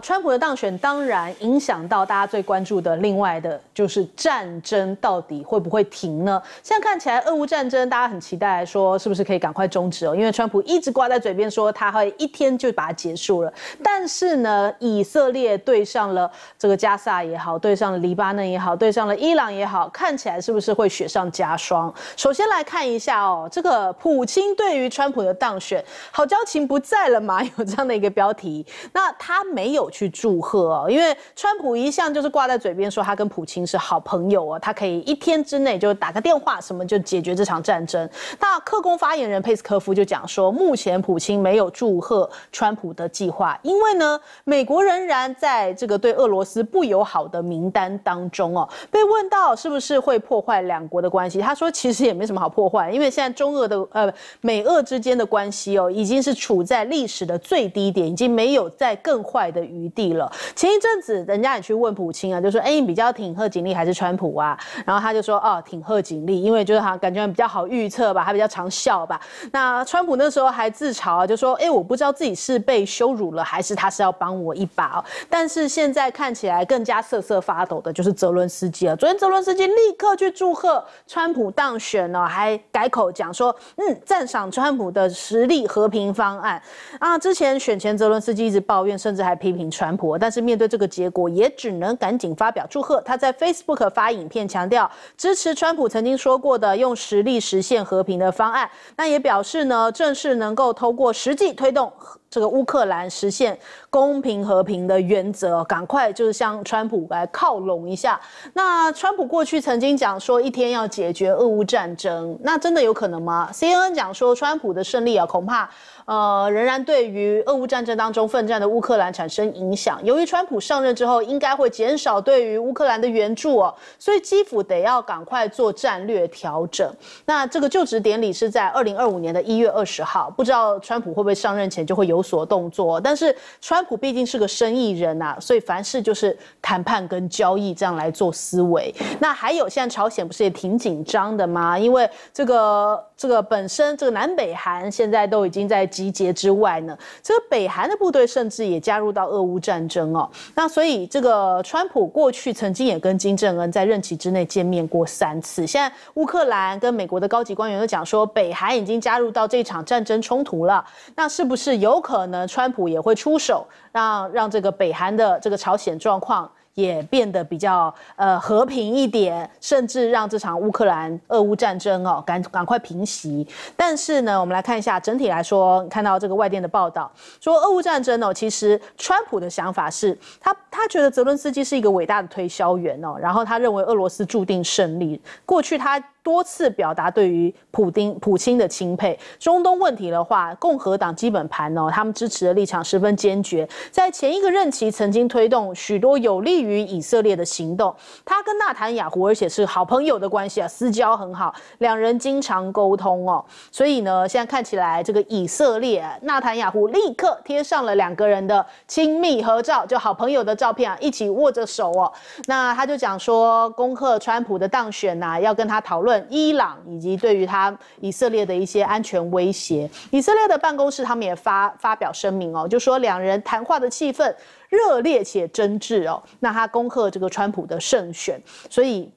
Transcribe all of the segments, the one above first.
川普的当选当然影响到大家最关注的，另外的就是战争到底会不会停呢？现在看起来俄乌战争，大家很期待说是不是可以赶快终止哦，因为川普一直挂在嘴边说他会一天就把它结束了。但是呢，以色列对上了这个加萨也好，对上了黎巴嫩也好，对上了伊朗也好，看起来是不是会雪上加霜？首先来看一下哦，这个普京对于川普的当选，好交情不在了嘛？有这样的一个标题，那他没有。去祝贺哦，因为川普一向就是挂在嘴边说他跟普京是好朋友哦，他可以一天之内就打个电话，什么就解决这场战争。那克宫发言人佩斯科夫就讲说，目前普京没有祝贺川普的计划，因为呢，美国仍然在这个对俄罗斯不友好的名单当中哦。被问到是不是会破坏两国的关系，他说其实也没什么好破坏，因为现在中俄的呃美俄之间的关系哦，已经是处在历史的最低点，已经没有在更坏的。余地了。前一阵子，人家也去问普京啊，就说：“哎，你比较挺贺锦丽还是川普啊？”然后他就说：“哦，挺贺锦丽，因为是好他感觉比较好预测吧，他比较常笑吧。”那川普那时候还自嘲啊，就说：“哎，我不知道自己是被羞辱了，还是他是要帮我一把。”但是现在看起来更加瑟瑟发抖的，就是泽伦斯基了。昨天泽伦斯基立刻去祝贺川普当选了，还改口讲说：“嗯，赞赏川普的实力和平方案。”啊，之前选前，泽伦斯基一直抱怨，甚至还批评。川普，但是面对这个结果，也只能赶紧发表祝贺。他在 Facebook 发影片，强调支持川普曾经说过的用实力实现和平的方案。那也表示呢，正是能够透过实际推动。这个乌克兰实现公平和平的原则，赶快就是向川普来靠拢一下。那川普过去曾经讲说，一天要解决俄乌战争，那真的有可能吗？CNN 讲说，川普的胜利啊，恐怕呃仍然对于俄乌战争当中奋战的乌克兰产生影响。由于川普上任之后，应该会减少对于乌克兰的援助哦，所以基辅得要赶快做战略调整。那这个就职典礼是在二零二五年的一月二十号，不知道川普会不会上任前就会有。有所动作，但是川普毕竟是个生意人啊，所以凡事就是谈判跟交易这样来做思维。那还有，现在朝鲜不是也挺紧张的吗？因为这个这个本身这个南北韩现在都已经在集结之外呢，这个北韩的部队甚至也加入到俄乌战争哦。那所以这个川普过去曾经也跟金正恩在任期之内见面过三次。现在乌克兰跟美国的高级官员都讲说，北韩已经加入到这场战争冲突了，那是不是有可？可能川普也会出手，让让这个北韩的这个朝鲜状况也变得比较呃和平一点，甚至让这场乌克兰俄乌战争哦赶赶快平息。但是呢，我们来看一下整体来说，看到这个外电的报道说，俄乌战争哦，其实川普的想法是他他觉得泽伦斯基是一个伟大的推销员哦，然后他认为俄罗斯注定胜利。过去他。多次表达对于普丁普京的钦佩。中东问题的话，共和党基本盘哦，他们支持的立场十分坚决。在前一个任期，曾经推动许多有利于以色列的行动。他跟纳坦雅胡，而且是好朋友的关系啊，私交很好，两人经常沟通哦。所以呢，现在看起来，这个以色列纳坦雅胡立刻贴上了两个人的亲密合照，就好朋友的照片啊，一起握着手哦。那他就讲说，恭贺川普的当选呐，要跟他讨论。伊朗以及对于他以色列的一些安全威胁，以色列的办公室他们也发发表声明哦，就说两人谈话的气氛热烈且真挚哦，那他恭贺这个川普的胜选，所以。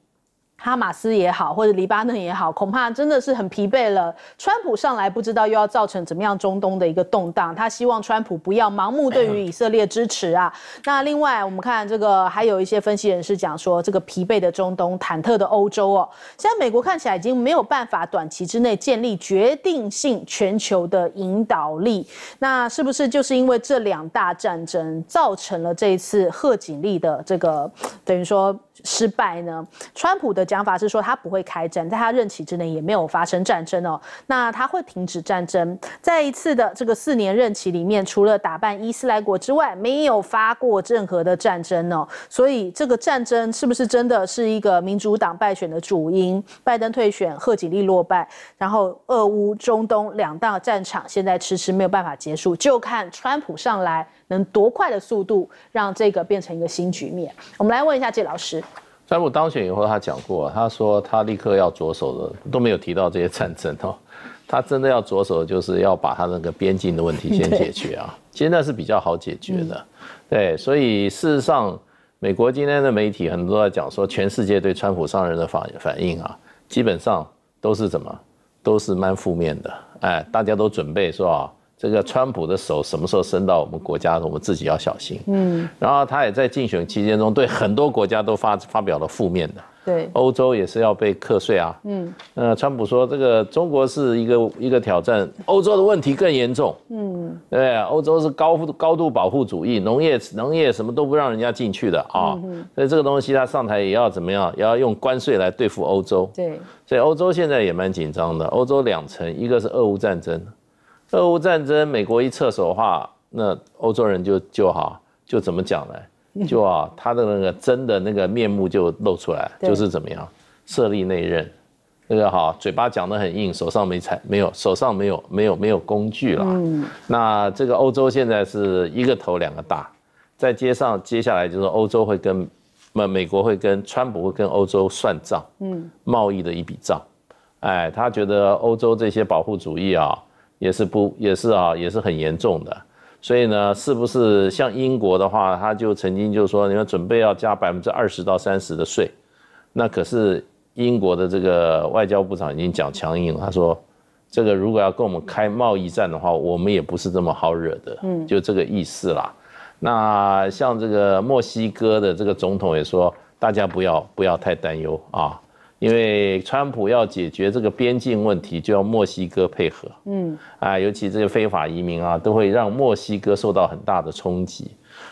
哈马斯也好，或者黎巴嫩也好，恐怕真的是很疲惫了。川普上来不知道又要造成怎么样中东的一个动荡。他希望川普不要盲目对于以色列支持啊。那另外我们看这个，还有一些分析人士讲说，这个疲惫的中东、忐忑的欧洲哦，现在美国看起来已经没有办法短期之内建立决定性全球的引导力。那是不是就是因为这两大战争造成了这一次贺锦丽的这个等于说失败呢？川普的。想法是说他不会开战，在他任期之内也没有发生战争哦。那他会停止战争，在一次的这个四年任期里面，除了打败伊斯兰国之外，没有发过任何的战争哦。所以这个战争是不是真的是一个民主党败选的主因？拜登退选，贺锦丽落败，然后俄乌、中东两大战场现在迟迟没有办法结束，就看川普上来能多快的速度让这个变成一个新局面。我们来问一下纪老师。川普当选以后，他讲过，他说他立刻要着手的都没有提到这些战争哦，他真的要着手，就是要把他那个边境的问题先解决啊。其实那是比较好解决的，对。所以事实上，美国今天的媒体很多在讲说，全世界对川普上任的反反应啊，基本上都是怎么，都是蛮负面的。哎，大家都准备说啊。这个川普的手什么时候伸到我们国家，我们自己要小心。嗯，然后他也在竞选期间中对很多国家都发发表了负面的。对，欧洲也是要被课税啊。嗯，呃，川普说这个中国是一个一个挑战，欧洲的问题更严重。嗯，对欧洲是高高度保护主义，农业农业什么都不让人家进去的啊。所以这个东西他上台也要怎么样，也要用关税来对付欧洲。对，所以欧洲现在也蛮紧张的。欧洲两层，一个是俄乌战争。俄乌战争，美国一撤手的话，那欧洲人就就好，就怎么讲呢？就啊，他的那个真的那个面目就露出来，就是怎么样设立内任，那个好嘴巴讲得很硬，手上没才没有手上没有没有没有工具了。嗯，那这个欧洲现在是一个头两个大，在街上接下来就是欧洲会跟美美国会跟川普会跟欧洲算账，嗯，贸易的一笔账，哎，他觉得欧洲这些保护主义啊。也是不，也是啊，也是很严重的。所以呢，是不是像英国的话，他就曾经就说，你们准备要加百分之二十到三十的税？那可是英国的这个外交部长已经讲强硬了，他说，这个如果要跟我们开贸易战的话，我们也不是这么好惹的。嗯，就这个意思啦。那像这个墨西哥的这个总统也说，大家不要不要太担忧啊。因为川普要解决这个边境问题，就要墨西哥配合。嗯，啊，尤其这些非法移民啊，都会让墨西哥受到很大的冲击。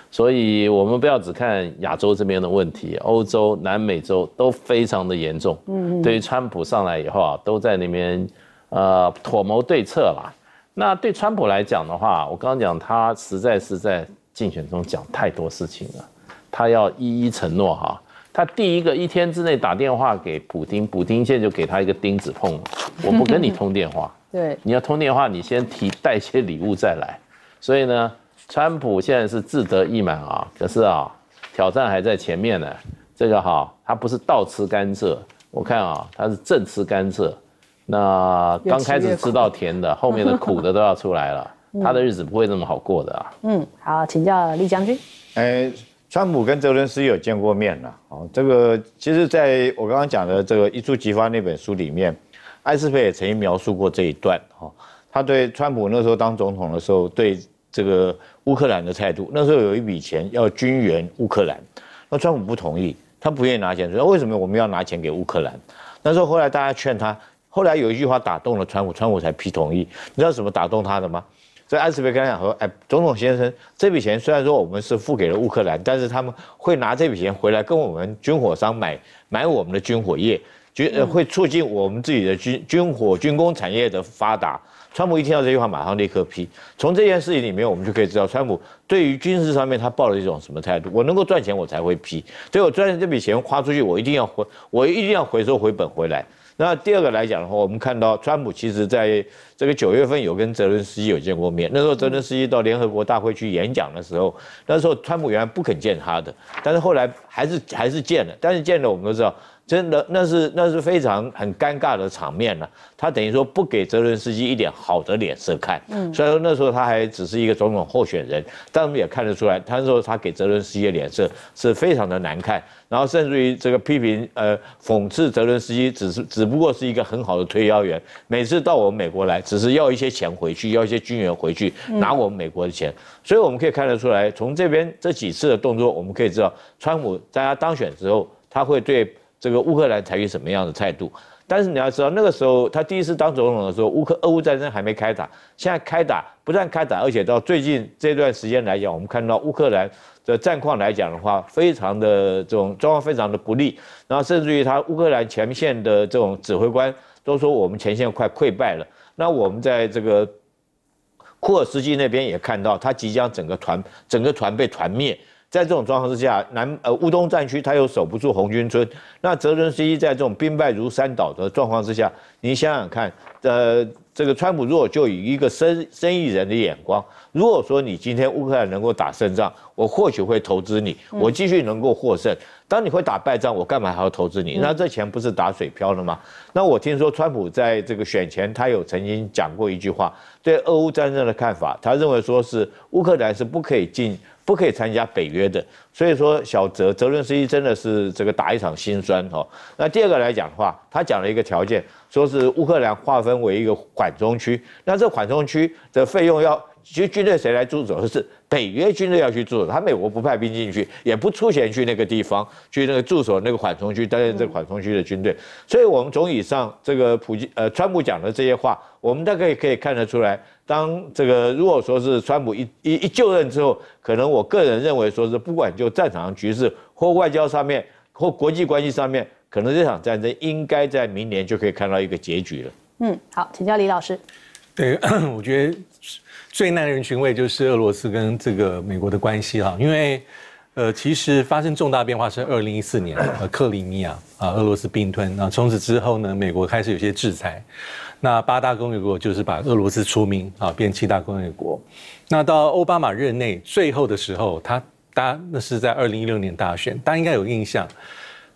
所以，我们不要只看亚洲这边的问题，欧洲、南美洲都非常的严重。嗯，对于川普上来以后啊，都在那边，呃，妥谋对策啦。那对川普来讲的话，我刚刚讲他实在是在竞选中讲太多事情了，他要一一承诺哈。他第一个一天之内打电话给普丁，普丁现在就给他一个钉子碰我不跟你通电话。对，你要通电话，你先提带些礼物再来。所以呢，川普现在是志得意满啊，可是啊，挑战还在前面呢。这个哈，他不是倒吃甘蔗，我看啊，他是正吃甘蔗。那刚开始吃到甜的，后面的苦的都要出来了，他的日子不会那么好过的啊。嗯，好，请教厉将军。哎。川普跟泽连斯基有见过面了，哦，这个其实在我刚刚讲的这个《一触即发》那本书里面，艾斯佩也曾经描述过这一段。哈，他对川普那时候当总统的时候对这个乌克兰的态度，那时候有一笔钱要军援乌克兰，那川普不同意，他不愿意拿钱说为什么我们要拿钱给乌克兰？那时候后来大家劝他，后来有一句话打动了川普，川普才批同意。你知道怎么打动他的吗？所以安斯贝格讲说，哎，总统先生，这笔钱虽然说我们是付给了乌克兰，但是他们会拿这笔钱回来跟我们军火商买买我们的军火业，呃、会促进我们自己的军军火军工产业的发达。川普一听到这句话，马上立刻批。从这件事情里面，我们就可以知道，川普对于军事上面他抱了一种什么态度？我能够赚钱，我才会批。所以我赚这笔钱花出去，我一定要回，我一定要回收回本回来。那第二个来讲的话，我们看到川普其实在这个九月份有跟泽连斯基有见过面。那时候泽连斯基到联合国大会去演讲的时候，那时候川普原来不肯见他的，但是后来还是还是见了。但是见了，我们都知道。真的，那是那是非常很尴尬的场面了。他等于说不给泽伦斯基一点好的脸色看。嗯，虽然说那时候他还只是一个总统候选人，但我们也看得出来，他说他给泽伦斯基脸色是非常的难看，然后甚至于这个批评呃讽刺泽伦斯基只是只不过是一个很好的推销员，每次到我们美国来只是要一些钱回去，要一些军援回去拿我们美国的钱。所以我们可以看得出来，从这边这几次的动作，我们可以知道川普在他当选之后，他会对。这个乌克兰采取什么样的态度？但是你要知道，那个时候他第一次当总统的时候，乌克俄乌战争还没开打。现在开打，不但开打，而且到最近这段时间来讲，我们看到乌克兰的战况来讲的话，非常的这种状况非常的不利。然后甚至于他乌克兰前线的这种指挥官都说，我们前线快溃败了。那我们在这个库尔斯基那边也看到，他即将整个团整个团被团灭。在这种状况之下，南呃乌东战区他又守不住红军村。那泽伦斯基在这种兵败如山倒的状况之下，你想想看，呃，这个川普如果就以一个生生意人的眼光，如果说你今天乌克兰能够打胜仗，我或许会投资你，我继续能够获胜。当你会打败仗，我干嘛还要投资你？那这钱不是打水漂了吗？那我听说川普在这个选前，他有曾经讲过一句话，对俄乌战争的看法，他认为说是乌克兰是不可以进。不可以参加北约的，所以说小泽泽连斯基真的是这个打一场心酸哦。那第二个来讲的话，他讲了一个条件，说是乌克兰划分为一个缓冲区，那这缓冲区的费用要，其实军队谁来驻守是北约军队要去驻守，他美国不派兵进去，也不出钱去那个地方去那个驻守那个缓冲区，担任这缓冲区的军队。所以我们从以上这个普京呃川普讲的这些话，我们大概可以看得出来。当这个如果说是川普一一一就任之后，可能我个人认为说是不管就战场上局势或外交上面或国际关系上面，可能这场战争应该在明年就可以看到一个结局了。嗯，好，请教李老师。对，我觉得最耐人寻味就是俄罗斯跟这个美国的关系哈，因为。呃，其实发生重大变化是二零一四年，呃，克里米亚啊，俄罗斯并吞啊，从此之后呢，美国开始有些制裁，那八大工业国就是把俄罗斯除名啊，变七大工业国，那到奥巴马任内最后的时候，他大那是在二零一六年大选，大家应该有印象。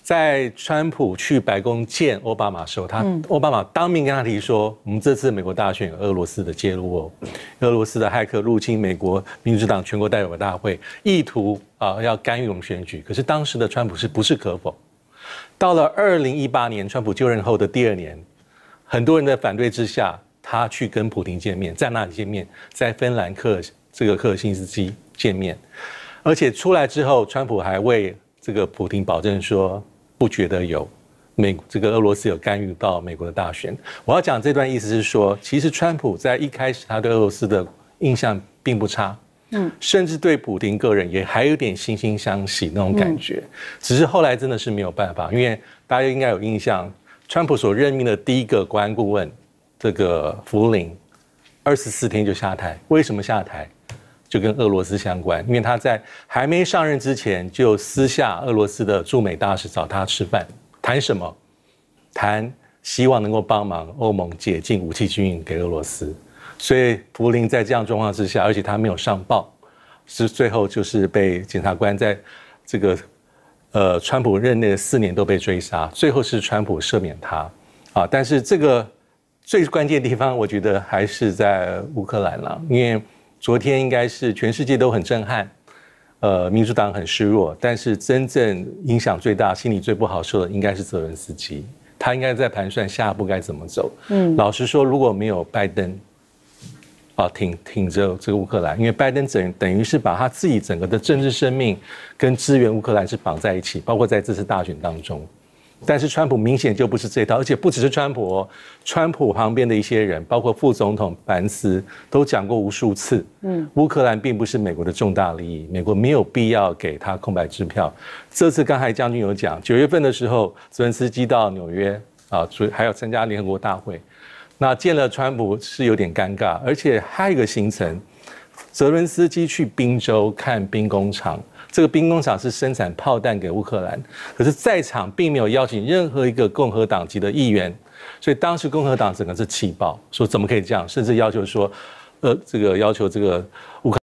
在川普去白宫见奥巴马时候，他奥巴马当面跟他提说，我们这次美国大选有俄罗斯的介入哦，俄罗斯的骇客入侵美国民主党全国代表大会，意图啊要干预我们选举。可是当时的川普是不置可否。到了二零一八年，川普就任后的第二年，很多人的反对之下，他去跟普京见面，在那里见面，在芬兰克这个克辛斯基见面，而且出来之后，川普还为这个普京保证说。不觉得有美这个俄罗斯有干预到美国的大选。我要讲这段意思是说，其实川普在一开始他对俄罗斯的印象并不差，嗯，甚至对普丁个人也还有点惺惺相惜那种感觉。只是后来真的是没有办法，因为大家应该有印象，川普所任命的第一个国安顾问这个弗林，二十四天就下台，为什么下台？就跟俄罗斯相关，因为他在还没上任之前就私下俄罗斯的驻美大使找他吃饭，谈什么？谈希望能够帮忙欧盟解禁武器军运给俄罗斯。所以福林在这样状况之下，而且他没有上报，是最后就是被检察官在这个呃川普任内的四年都被追杀，最后是川普赦免他啊。但是这个最关键的地方，我觉得还是在乌克兰了，因为。昨天应该是全世界都很震撼，呃，民主党很示弱，但是真正影响最大、心里最不好受的应该是泽伦斯基，他应该在盘算下一步该怎么走。嗯，老实说，如果没有拜登，啊，挺挺着这个乌克兰，因为拜登整等于是把他自己整个的政治生命跟支援乌克兰是绑在一起，包括在这次大选当中。但是川普明显就不是这套，而且不只是川普，川普旁边的一些人，包括副总统班斯，都讲过无数次，嗯，乌克兰并不是美国的重大利益，美国没有必要给他空白支票。这次刚才将军有讲，九月份的时候，泽连斯基到纽约啊，所以还要参加联合国大会，那见了川普是有点尴尬，而且还有一个行程，泽连斯基去宾州看兵工厂。这个兵工厂是生产炮弹给乌克兰，可是，在场并没有邀请任何一个共和党籍的议员，所以当时共和党整个是气爆，说怎么可以这样，甚至要求说，呃，这个要求这个乌克。